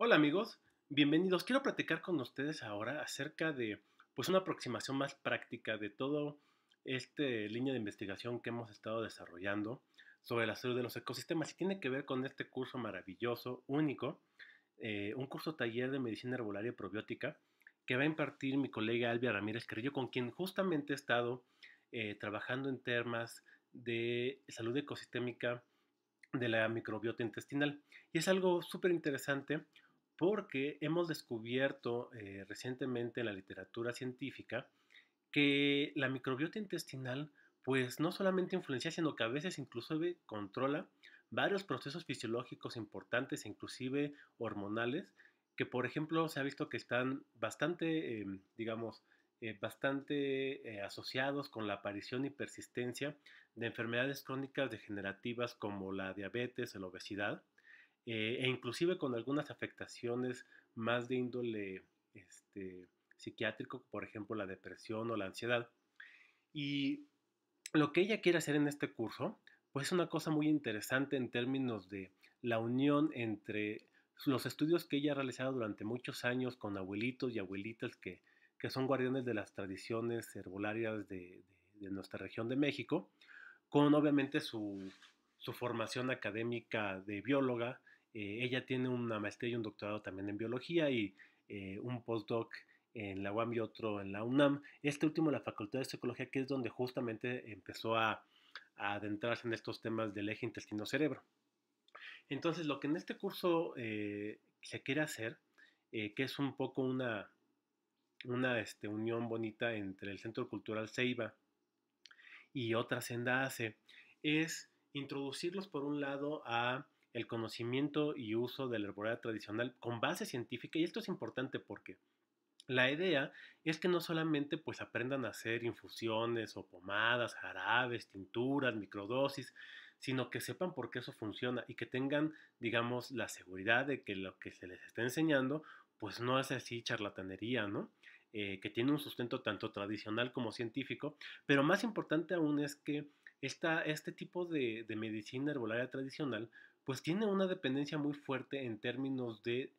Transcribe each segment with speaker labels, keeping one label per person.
Speaker 1: Hola amigos, bienvenidos. Quiero platicar con ustedes ahora acerca de pues una aproximación más práctica de toda esta línea de investigación que hemos estado desarrollando sobre la salud de los ecosistemas y tiene que ver con este curso maravilloso, único, eh, un curso taller de medicina herbolaria y probiótica que va a impartir mi colega Albia Ramírez Carrillo, con quien justamente he estado eh, trabajando en temas de salud ecosistémica de la microbiota intestinal. Y es algo súper interesante porque hemos descubierto eh, recientemente en la literatura científica que la microbiota intestinal pues no solamente influencia, sino que a veces incluso controla varios procesos fisiológicos importantes, inclusive hormonales, que por ejemplo se ha visto que están bastante, em, digamos, eh, bastante eh, asociados con la aparición y persistencia de enfermedades crónicas degenerativas como la diabetes, la obesidad, eh, e inclusive con algunas afectaciones más de índole este, psiquiátrico, por ejemplo la depresión o la ansiedad. Y lo que ella quiere hacer en este curso, pues es una cosa muy interesante en términos de la unión entre los estudios que ella ha realizado durante muchos años con abuelitos y abuelitas que, que son guardianes de las tradiciones herbolarias de, de, nuestra región de México, con obviamente su, formación académica de bióloga, eh, ella tiene una maestría y un doctorado también en biología y eh, un postdoc en la UAM y otro en la UNAM. Este último en la Facultad de Psicología, que es donde justamente empezó a, adentrarse en estos temas del eje intestino-cerebro. Entonces, lo que en este curso eh, se quiere hacer, que es un poco una, una este, unión bonita entre el Centro Cultural Ceiba y otra senda ACE, es introducirlos por un lado a el conocimiento y uso de la herbolaria tradicional con base científica y esto es importante porque la idea es que no solamente pues aprendan a hacer infusiones o pomadas, jarabes, tinturas, microdosis, sino que sepan por qué eso funciona y que tengan, digamos, la seguridad de que lo que se les está enseñando pues no es así charlatanería, ¿no? Eh, que tiene un sustento tanto tradicional como científico, pero más importante aún es que esta, este tipo de, de medicina herbolaria tradicional pues tiene una dependencia muy fuerte en términos de,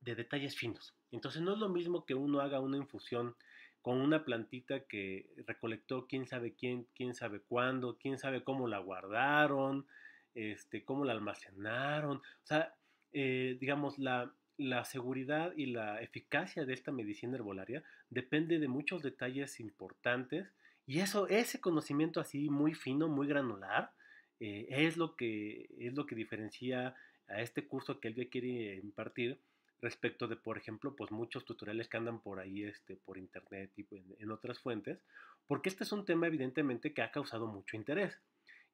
Speaker 1: detalles finos. Entonces no es lo mismo que uno haga una infusión con una plantita que recolectó quién sabe quién, quién sabe cuándo, quién sabe cómo la guardaron, este, cómo la almacenaron. O sea, eh, digamos, la, la seguridad y la eficacia de esta medicina herbolaria depende de muchos detalles importantes y eso, ese conocimiento así muy fino, muy granular, eh, es, lo que, es lo que diferencia a este curso que él quiere impartir respecto de, por ejemplo, pues muchos tutoriales que andan por ahí, este, por internet y pues, en, otras fuentes, porque este es un tema evidentemente que ha causado mucho interés.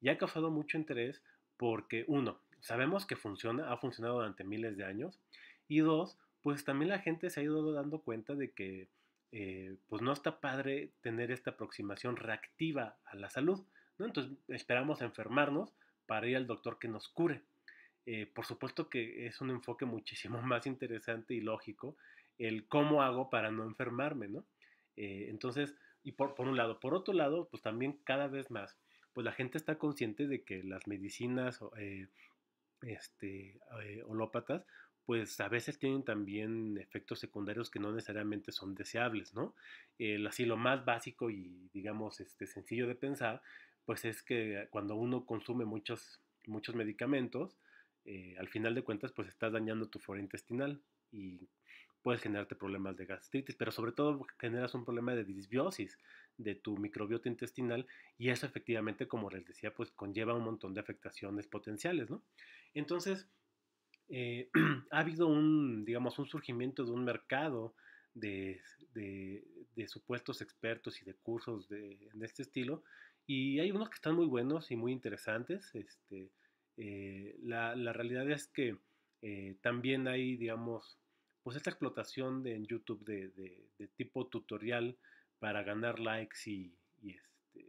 Speaker 1: Y ha causado mucho interés porque, uno, sabemos que funciona, ha funcionado durante miles de años, y dos, pues también la gente se ha ido dando cuenta de que, eh, pues no está padre tener esta aproximación reactiva a la salud, entonces esperamos enfermarnos para ir al doctor que nos cure. Eh, por supuesto que es un enfoque muchísimo más interesante y lógico el cómo hago para no enfermarme, ¿no? Eh, entonces, y por, un lado. Por otro lado, pues también cada vez más, pues la gente está consciente de que las medicinas eh, este, holópatas, pues a veces tienen también efectos secundarios que no necesariamente son deseables, ¿no? así lo más básico y digamos este, sencillo de pensar pues es que cuando uno consume muchos, muchos medicamentos, eh, al final de cuentas, pues estás dañando tu flora intestinal y puedes generarte problemas de gastritis, pero sobre todo generas un problema de disbiosis de tu microbiota intestinal y eso efectivamente, como les decía, pues conlleva un montón de afectaciones potenciales, ¿no? Entonces, eh, ha habido un, digamos, un surgimiento de un mercado de, supuestos expertos y de cursos de, de este estilo y hay unos que están muy buenos y muy interesantes. Este, eh, la, realidad es que eh, también hay, digamos, pues esta explotación de, en YouTube de, tipo tutorial para ganar likes este,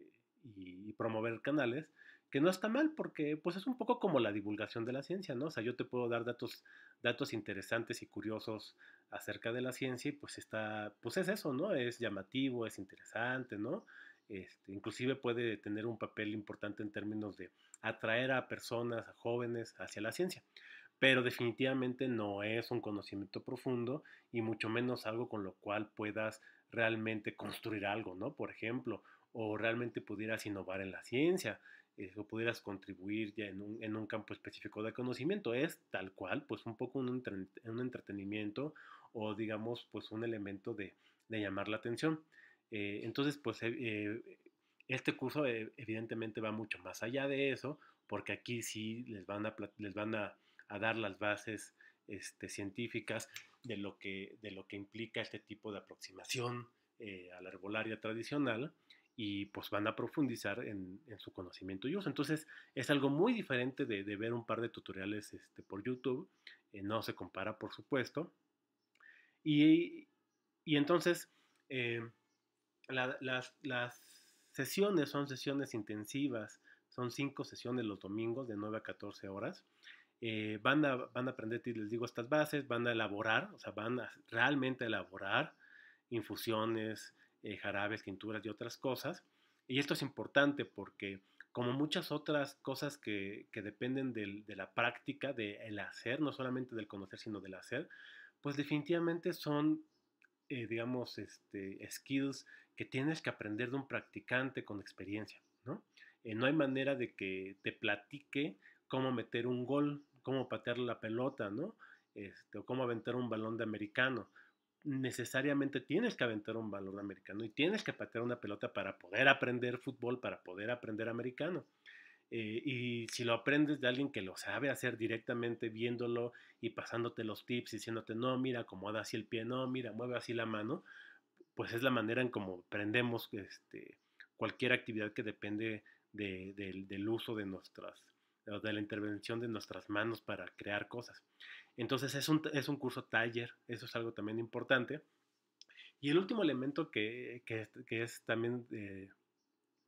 Speaker 1: y, y, promover canales, que no está mal porque pues es un poco como la divulgación de la ciencia, ¿no? O sea, yo te puedo dar datos, datos interesantes y curiosos acerca de la ciencia y pues está, pues es eso, ¿no? Es llamativo, es interesante, ¿no? Este, inclusive puede tener un papel importante en términos de atraer a personas, a jóvenes hacia la ciencia, pero definitivamente no es un conocimiento profundo y mucho menos algo con lo cual puedas realmente construir algo, ¿no? Por ejemplo, o realmente pudieras innovar en la ciencia, eh, o pudieras contribuir ya en un, campo específico de conocimiento, es tal cual, pues un poco un, entretenimiento o digamos, pues un elemento de llamar la atención. Eh, entonces, pues eh, eh, este curso evidentemente va mucho más allá de eso, porque aquí sí les van a, les van a, dar las bases este, científicas de lo, que, de lo que implica este tipo de aproximación a la herbolaria tradicional y pues van a profundizar en, su conocimiento y uso. Entonces es algo muy diferente de, ver un par de tutoriales este, por YouTube, no se compara por supuesto. Y, entonces las, sesiones son sesiones intensivas, son cinco sesiones los domingos de 9 a 14 horas. Eh, van, a, van a aprender, les digo, estas bases, van a elaborar, o sea, van a realmente elaborar infusiones, eh, jarabes, tinturas y otras cosas. Y esto es importante porque como muchas otras cosas que, que dependen de la práctica, del hacer, no solamente del conocer, sino del hacer, pues definitivamente son, eh, digamos, este, skills que tienes que aprender de un practicante con experiencia, ¿no? Eh, no hay manera de que te platique cómo meter un gol, cómo patear la pelota, ¿no? Este, o cómo aventar un balón de americano. Necesariamente tienes que aventar un balón de americano y tienes que patear una pelota para poder aprender fútbol, para poder aprender americano. Eh, y si lo aprendes de alguien que lo sabe hacer directamente viéndolo y pasándote los tips, diciéndote, no, mira, acomoda así el pie, no, mira, mueve así la mano, pues es la manera en cómo prendemos este, cualquier actividad que depende del uso de nuestras, de la intervención de nuestras manos para crear cosas. Entonces es un, es un curso taller, eso es algo también importante. Y el último elemento que, es también, eh,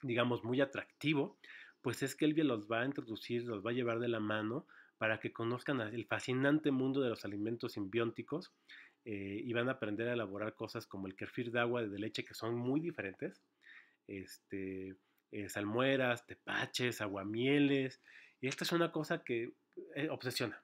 Speaker 1: digamos, muy atractivo, pues es que Elvia los va a introducir, los va a llevar de la mano para que conozcan el fascinante mundo de los alimentos simbióticos eh, y van a aprender a elaborar cosas como el kefir de agua de leche que son muy diferentes, este, eh, salmueras, tepaches, aguamieles. Y esta es una cosa que eh, obsesiona.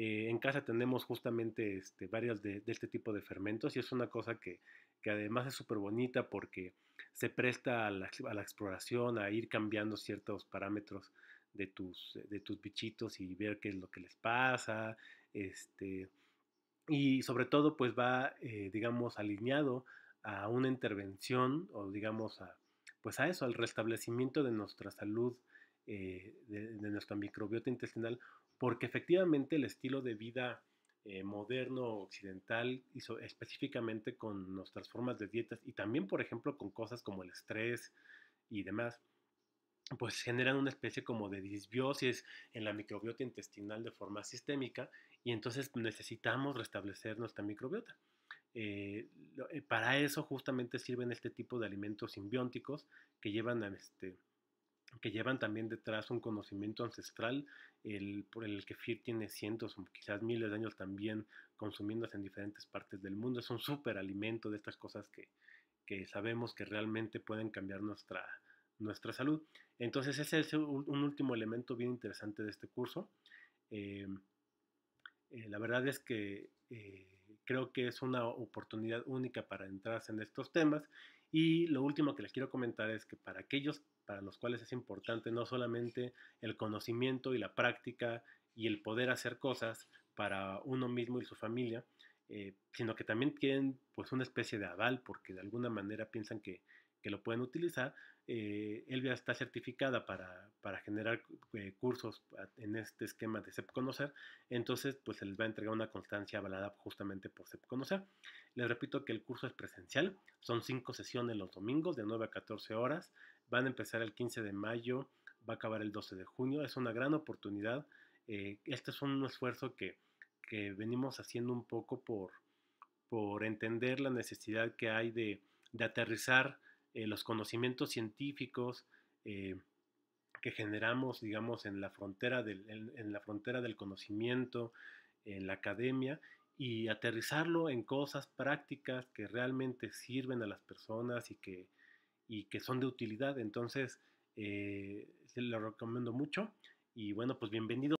Speaker 1: en casa tenemos justamente este, varias de, este tipo de fermentos y es una cosa que, además es súper bonita porque se presta a la, a la, exploración, a ir cambiando ciertos parámetros de tus, de tus bichitos y ver qué es lo que les pasa, este, y sobre todo pues va, eh, digamos, alineado a una intervención o digamos a, pues a eso, al restablecimiento de nuestra salud, eh, de, nuestra microbiota intestinal, porque efectivamente el estilo de vida eh, moderno occidental, y específicamente con nuestras formas de dietas y también, por ejemplo, con cosas como el estrés y demás, pues generan una especie como de disbiosis en la microbiota intestinal de forma sistémica y entonces necesitamos restablecer nuestra microbiota. Eh, eh, para eso justamente sirven este tipo de alimentos simbióticos que llevan a este, que llevan también detrás un conocimiento ancestral, el, por el que FIR tiene cientos quizás miles de años también consumiéndose en diferentes partes del mundo. Es un súper alimento de estas cosas que, que, sabemos que realmente pueden cambiar nuestra, nuestra salud. Entonces ese es un último elemento bien interesante de este curso. Eh, eh, la verdad es que eh, creo que es una oportunidad única para entrarse en estos temas y lo último que les quiero comentar es que para aquellos para los cuales es importante no solamente el conocimiento y la práctica y el poder hacer cosas para uno mismo y su familia, sino que también tienen pues una especie de aval porque de alguna manera piensan que que lo pueden utilizar. Eh, Elvia está certificada para, para generar eh, cursos en este esquema de Cepconocer, Conocer, entonces pues se les va a entregar una constancia avalada justamente por Cepconocer. Conocer. Les repito que el curso es presencial, son cinco sesiones los domingos de 9 a 14 horas, van a empezar el 15 de mayo, va a acabar el 12 de junio, es una gran oportunidad. Eh, este es un esfuerzo que, que venimos haciendo un poco por, por entender la necesidad que hay de, de aterrizar eh, los conocimientos científicos eh, que generamos, digamos, en la, frontera del, en, la frontera del conocimiento, en la academia, y aterrizarlo en cosas prácticas que realmente sirven a las personas y que, y que son de utilidad. Entonces, eh, se lo recomiendo mucho. Y bueno, pues bienvenido.